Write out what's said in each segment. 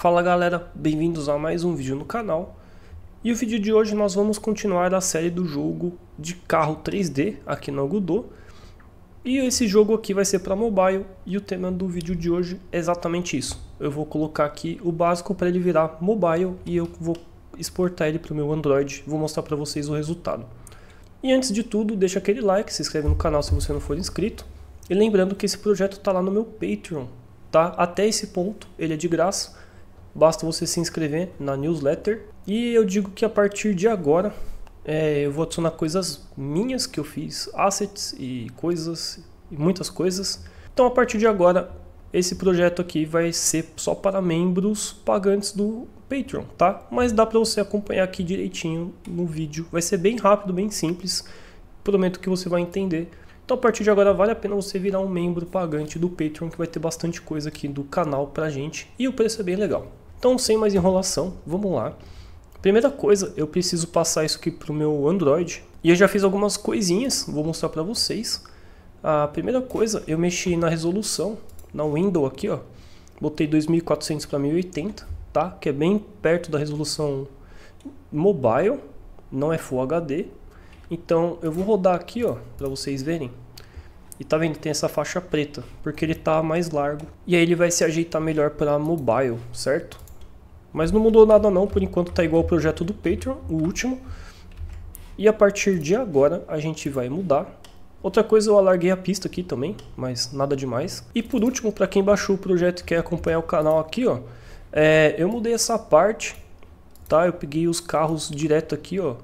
Fala galera, bem-vindos a mais um vídeo no canal. E o vídeo de hoje nós vamos continuar a série do jogo de carro 3D aqui no Godot. E esse jogo aqui vai ser para mobile e o tema do vídeo de hoje é exatamente isso. Eu vou colocar aqui o básico para ele virar mobile e eu vou exportar ele para o meu Android. Vou mostrar para vocês o resultado. E antes de tudo, deixa aquele like, se inscreve no canal se você não for inscrito. E lembrando que esse projeto está lá no meu Patreon, tá? Até esse ponto ele é de graça basta você se inscrever na newsletter. E eu digo que a partir de agora é, eu vou adicionar coisas minhas que eu fiz, assets e coisas, e muitas coisas. Então a partir de agora esse projeto aqui vai ser só para membros pagantes do Patreon, tá? Mas dá para você acompanhar aqui direitinho no vídeo. Vai ser bem rápido, bem simples. Prometo que você vai entender. Então a partir de agora vale a pena você virar um membro pagante do Patreon que vai ter bastante coisa aqui do canal pra gente e o preço é bem legal. Então, sem mais enrolação, vamos lá. Primeira coisa, eu preciso passar isso aqui para o meu Android. E eu já fiz algumas coisinhas, vou mostrar para vocês. A primeira coisa, eu mexi na resolução, na window aqui, ó. Botei 2400 para 1080, tá? Que é bem perto da resolução mobile, não é Full HD. Então, eu vou rodar aqui, ó, para vocês verem. E tá vendo, tem essa faixa preta, porque ele tá mais largo. E aí ele vai se ajeitar melhor para mobile, certo? Mas não mudou nada não, por enquanto tá igual o projeto do Patreon, o último. E a partir de agora a gente vai mudar. Outra coisa, eu alarguei a pista aqui também, mas nada demais. E por último, para quem baixou o projeto e quer acompanhar o canal aqui, ó, é, eu mudei essa parte, tá? Eu peguei os carros direto aqui, ó,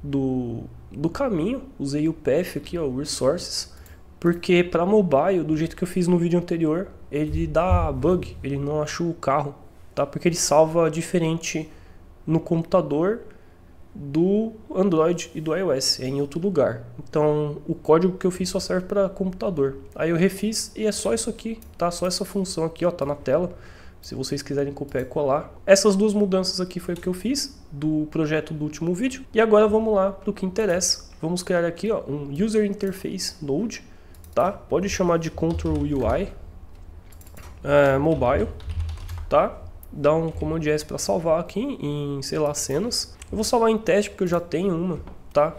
do, do caminho, usei o PF aqui, ó, o Resources, porque para mobile, do jeito que eu fiz no vídeo anterior, ele dá bug, ele não achou o carro tá? Porque ele salva diferente no computador do Android e do iOS, é em outro lugar. Então, o código que eu fiz só serve para computador. Aí eu refiz e é só isso aqui, tá? Só essa função aqui, ó, tá na tela. Se vocês quiserem copiar e colar. Essas duas mudanças aqui foi o que eu fiz do projeto do último vídeo. E agora vamos lá para o que interessa. Vamos criar aqui, ó, um User Interface Node, tá? Pode chamar de Control UI é, Mobile, tá? dar um comando S para salvar aqui em, sei lá, cenas. Eu vou salvar em teste porque eu já tenho uma, tá?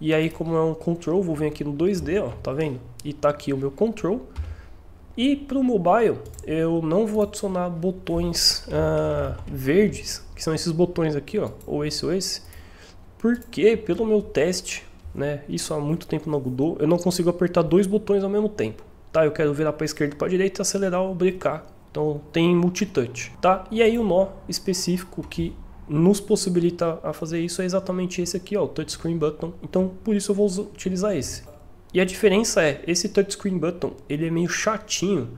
E aí como é um control, vou vir aqui no 2D, ó, tá vendo? E tá aqui o meu control. E para o mobile, eu não vou adicionar botões uh, verdes, que são esses botões aqui, ó, ou esse ou esse, porque pelo meu teste, né, isso há muito tempo no Godot, eu não consigo apertar dois botões ao mesmo tempo. Tá, eu quero virar para a esquerda e para a direita, acelerar ou brecar então tem multitouch, tá? E aí o nó específico que nos possibilita a fazer isso é exatamente esse aqui, ó, o touchscreen button. Então por isso eu vou utilizar esse. E a diferença é, esse touchscreen button, ele é meio chatinho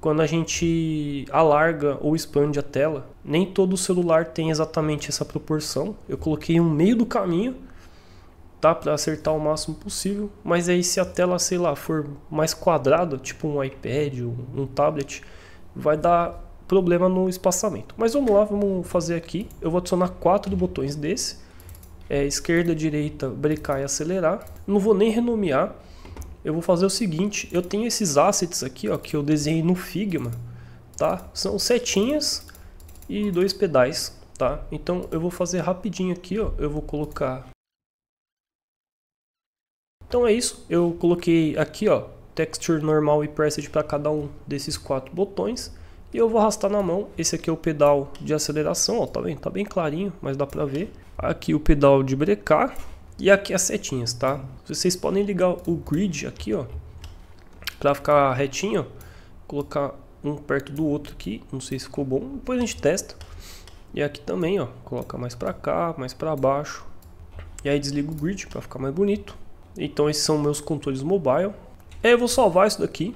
quando a gente alarga ou expande a tela. Nem todo celular tem exatamente essa proporção. Eu coloquei um meio do caminho, tá? Para acertar o máximo possível. Mas aí se a tela, sei lá, for mais quadrada, tipo um iPad, um tablet, vai dar problema no espaçamento. Mas vamos lá, vamos fazer aqui. Eu vou adicionar quatro botões desse. É, esquerda, direita, brecar e acelerar. Não vou nem renomear. Eu vou fazer o seguinte, eu tenho esses assets aqui, ó, que eu desenhei no Figma, tá? São setinhas e dois pedais, tá? Então eu vou fazer rapidinho aqui, ó, eu vou colocar... Então é isso, eu coloquei aqui, ó, texture normal e preset para cada um desses quatro botões. E eu vou arrastar na mão, esse aqui é o pedal de aceleração, ó, tá vendo? Tá bem clarinho, mas dá pra ver. Aqui o pedal de brecar e aqui as setinhas, tá? Vocês podem ligar o grid aqui, ó, pra ficar retinho, colocar um perto do outro aqui, não sei se ficou bom, depois a gente testa. E aqui também, ó, coloca mais pra cá, mais pra baixo. E aí desliga o grid para ficar mais bonito. Então esses são meus controles mobile. É, eu vou salvar isso daqui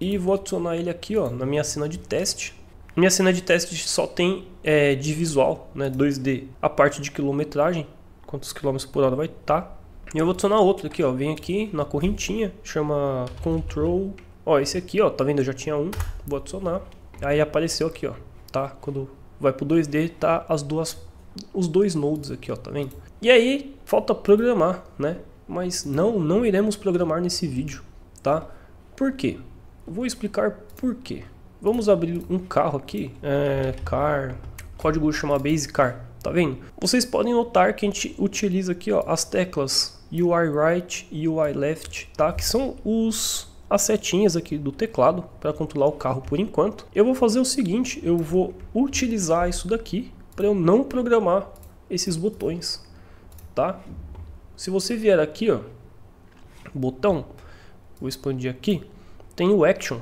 e vou adicionar ele aqui ó, na minha cena de teste. Minha cena de teste só tem é, de visual, né, 2D, a parte de quilometragem, quantos quilômetros por hora vai estar. Tá. E eu vou adicionar outro aqui, ó, vem aqui na correntinha, chama Control. Ó, esse aqui, ó, tá vendo? Eu já tinha um, vou adicionar. Aí apareceu aqui, ó, tá? Quando vai pro 2D, tá as duas os dois nodes aqui, ó, tá vendo? E aí falta programar, né? mas não, não iremos programar nesse vídeo, tá? Por quê? Vou explicar por quê. Vamos abrir um carro aqui, é, car, código chama base car, tá vendo? Vocês podem notar que a gente utiliza aqui ó, as teclas UI right e UI left, tá? Que são os as setinhas aqui do teclado para controlar o carro por enquanto. Eu vou fazer o seguinte, eu vou utilizar isso daqui para eu não programar esses botões, tá? Se você vier aqui, ó, botão, vou expandir aqui, tem o action,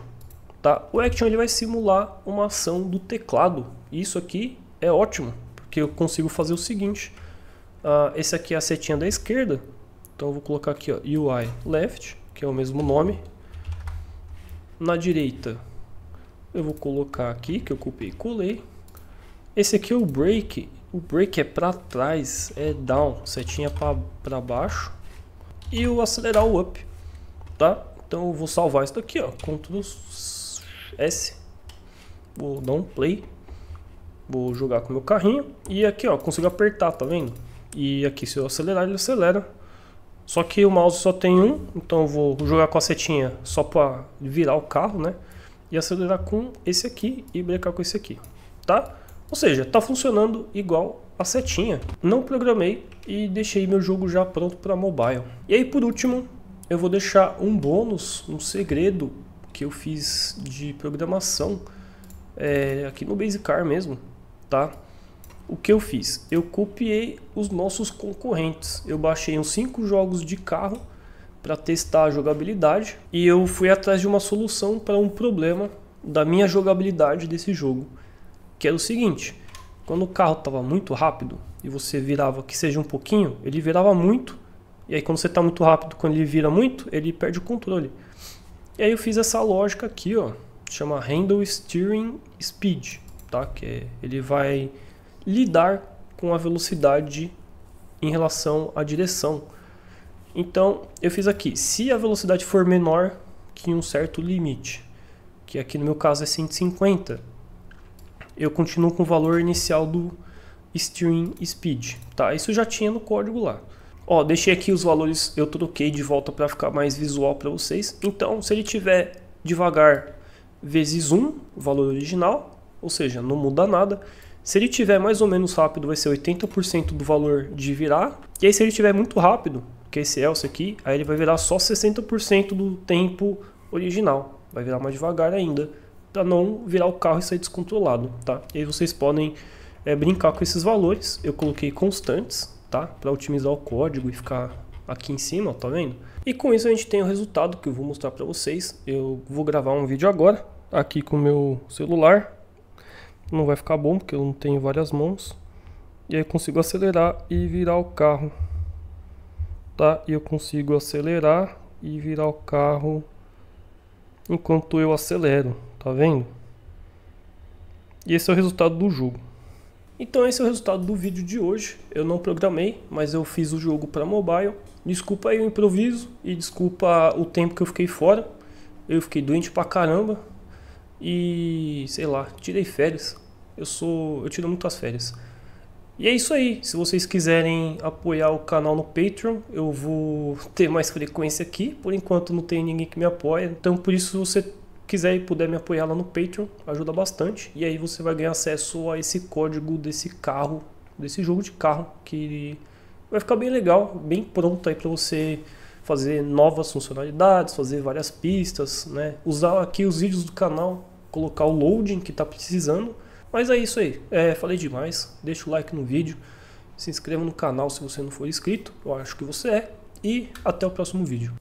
tá? O action ele vai simular uma ação do teclado. Isso aqui é ótimo, porque eu consigo fazer o seguinte. Uh, esse aqui é a setinha da esquerda, então eu vou colocar aqui ó, UI left, que é o mesmo nome. Na direita eu vou colocar aqui, que eu copiei e colei. Esse aqui é o break, o break é para trás, é down, setinha para baixo. E o acelerar o up, tá? Então eu vou salvar isso daqui, ó, Ctrl S. Vou dar um play. Vou jogar com o meu carrinho. E aqui, ó, consigo apertar, tá vendo? E aqui se eu acelerar, ele acelera. Só que o mouse só tem um, então eu vou jogar com a setinha só para virar o carro, né? E acelerar com esse aqui e brecar com esse aqui, tá? Ou seja, está funcionando igual a setinha. Não programei e deixei meu jogo já pronto para mobile. E aí por último, eu vou deixar um bônus, um segredo que eu fiz de programação é, aqui no Basicar mesmo, tá? O que eu fiz? Eu copiei os nossos concorrentes. Eu baixei uns 5 jogos de carro para testar a jogabilidade e eu fui atrás de uma solução para um problema da minha jogabilidade desse jogo que era o seguinte: quando o carro estava muito rápido e você virava que seja um pouquinho, ele virava muito. E aí quando você está muito rápido, quando ele vira muito, ele perde o controle. E aí eu fiz essa lógica aqui, ó, chama Handle Steering Speed, tá? Que é, ele vai lidar com a velocidade em relação à direção. Então, eu fiz aqui, se a velocidade for menor que um certo limite, que aqui no meu caso é 150, eu continuo com o valor inicial do string speed, tá? Isso já tinha no código lá. Ó, deixei aqui os valores, eu troquei de volta para ficar mais visual para vocês. Então, se ele tiver devagar vezes 1, o valor original, ou seja, não muda nada. Se ele tiver mais ou menos rápido, vai ser 80% do valor de virar. E aí, se ele tiver muito rápido, que é esse else aqui, aí ele vai virar só 60% do tempo original. Vai virar mais devagar ainda para não virar o carro e sair descontrolado, tá? E aí vocês podem é, brincar com esses valores. Eu coloquei constantes, tá? Para otimizar o código e ficar aqui em cima, ó, tá vendo? E com isso a gente tem o resultado que eu vou mostrar para vocês. Eu vou gravar um vídeo agora, aqui com o meu celular. Não vai ficar bom porque eu não tenho várias mãos. E aí eu consigo acelerar e virar o carro. Tá? E eu consigo acelerar e virar o carro enquanto eu acelero. Tá vendo? E esse é o resultado do jogo. Então esse é o resultado do vídeo de hoje. Eu não programei, mas eu fiz o jogo para mobile. Desculpa aí o improviso e desculpa o tempo que eu fiquei fora. Eu fiquei doente pra caramba e sei lá, tirei férias. Eu sou, eu tiro muitas férias. E é isso aí. Se vocês quiserem apoiar o canal no Patreon, eu vou ter mais frequência aqui. Por enquanto não tem ninguém que me apoia, então por isso você quiser e puder me apoiar lá no Patreon, ajuda bastante. E aí você vai ganhar acesso a esse código desse carro, desse jogo de carro, que vai ficar bem legal, bem pronto aí para você fazer novas funcionalidades, fazer várias pistas, né? Usar aqui os vídeos do canal, colocar o loading que está precisando. Mas é isso aí, é, falei demais, deixa o like no vídeo, se inscreva no canal se você não for inscrito, eu acho que você é, e até o próximo vídeo.